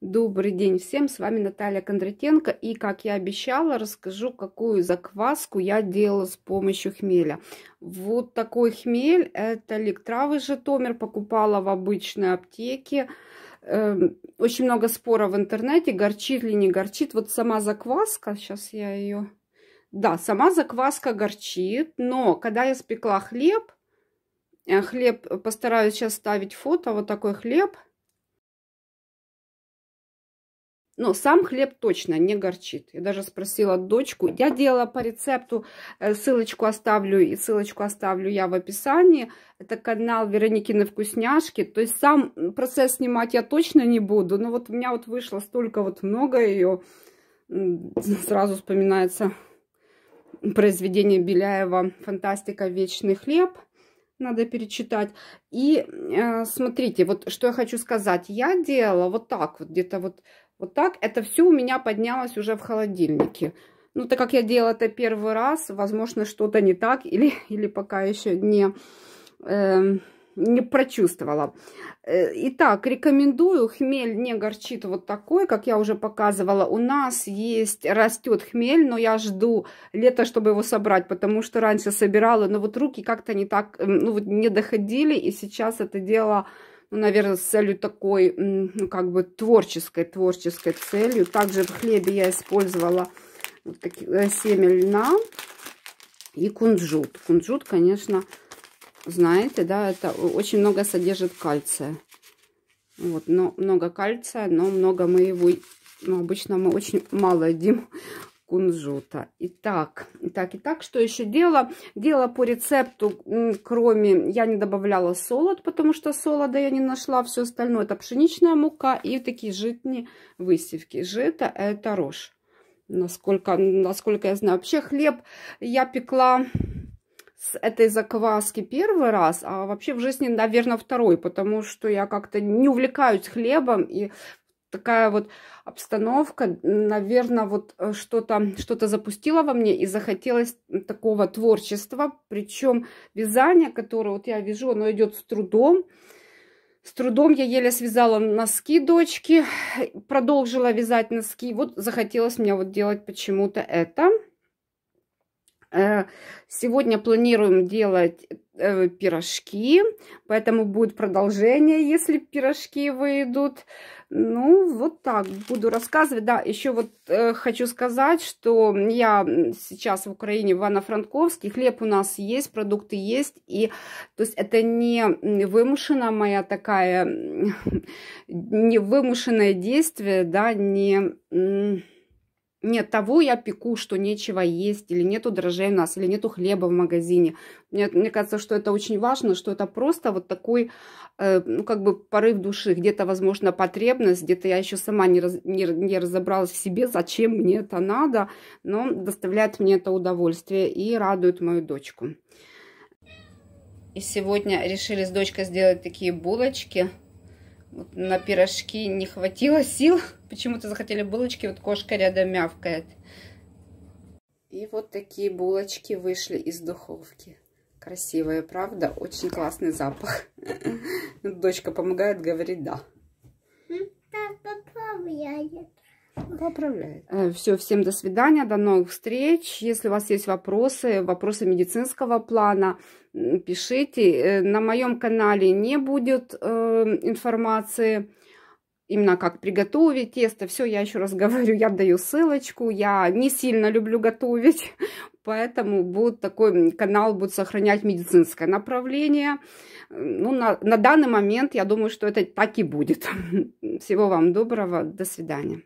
Добрый день всем, с вами Наталья Кондратенко и, как я обещала, расскажу, какую закваску я делала с помощью хмеля. Вот такой хмель, это ликтравы Житомир, покупала в обычной аптеке. Эм, очень много спора в интернете, горчит ли не горчит. Вот сама закваска, сейчас я ее... Да, сама закваска горчит, но когда я спекла хлеб, э, хлеб, э, постараюсь сейчас ставить фото, вот такой хлеб – Но ну, сам хлеб точно не горчит. Я даже спросила дочку. Я делала по рецепту, э, ссылочку оставлю, и ссылочку оставлю я в описании. Это канал Вероникины вкусняшки. То есть сам процесс снимать я точно не буду. Но вот у меня вот вышло столько вот много ее. Сразу вспоминается произведение Беляева «Фантастика. Вечный хлеб» надо перечитать. И э, смотрите, вот что я хочу сказать. Я делала вот так вот, где-то вот вот так это все у меня поднялось уже в холодильнике. Ну, так как я делала это первый раз, возможно, что-то не так или, или пока еще не, э, не прочувствовала. Э, итак, рекомендую. Хмель не горчит вот такой, как я уже показывала. У нас есть, растет хмель, но я жду лето, чтобы его собрать, потому что раньше собирала, но вот руки как-то не так, эм, ну, вот не доходили, и сейчас это дело... Делала ну, наверное, с целью такой, ну, как бы творческой, творческой целью. Также в хлебе я использовала вот такие, э, семя льна и кунжут. Кунжут, конечно, знаете, да, это очень много содержит кальция. Вот, но много кальция, но много мы его, ну, обычно мы очень мало едим кунжута. Итак, итак, итак, что еще дело? Дело по рецепту, кроме, я не добавляла солод, потому что солода я не нашла, все остальное это пшеничная мука и такие житные выставки. Жито это рожь. Насколько, насколько я знаю. Вообще хлеб я пекла с этой закваски первый раз, а вообще в жизни, наверное, второй, потому что я как-то не увлекаюсь хлебом, и такая вот обстановка, наверное, вот э, что-то что, -то, что запустило во мне и захотелось такого творчества. Причем вязание, которое вот я вяжу, оно идет с трудом. С трудом я еле связала носки дочки, продолжила вязать носки. Вот захотелось мне вот делать почему-то это. Э, сегодня планируем делать э, пирожки, поэтому будет продолжение, если пирожки выйдут. Ну, вот так буду рассказывать. Да, еще вот э, хочу сказать, что я сейчас в Украине, в ивано хлеб у нас есть, продукты есть, и то есть это не вымушено моя такая, не вымушенное действие, да, не нет того я пеку, что нечего есть, или нету дрожжей у нас, или нету хлеба в магазине. Мне, мне кажется, что это очень важно, что это просто вот такой, э, ну, как бы порыв души. Где-то, возможно, потребность, где-то я еще сама не, раз, не, не разобралась в себе, зачем мне это надо, но доставляет мне это удовольствие и радует мою дочку. И сегодня решили с дочкой сделать такие булочки – вот на пирожки не хватило сил. Почему-то захотели булочки, вот кошка рядом мявкает. И вот такие булочки вышли из духовки. Красивые, правда? Очень классный запах. Дочка помогает, говорит да. Ну, попробуй, ну, поправляет. Э, Все, всем до свидания, до новых встреч. Если у вас есть вопросы, вопросы медицинского плана, пишите. Э, на моем канале не будет э, информации именно как приготовить тесто. Все, я еще раз говорю, я даю ссылочку. Я не сильно люблю готовить, поэтому будет такой канал будет сохранять медицинское направление. Ну, на, на данный момент я думаю, что это так и будет. Всего вам доброго, до свидания.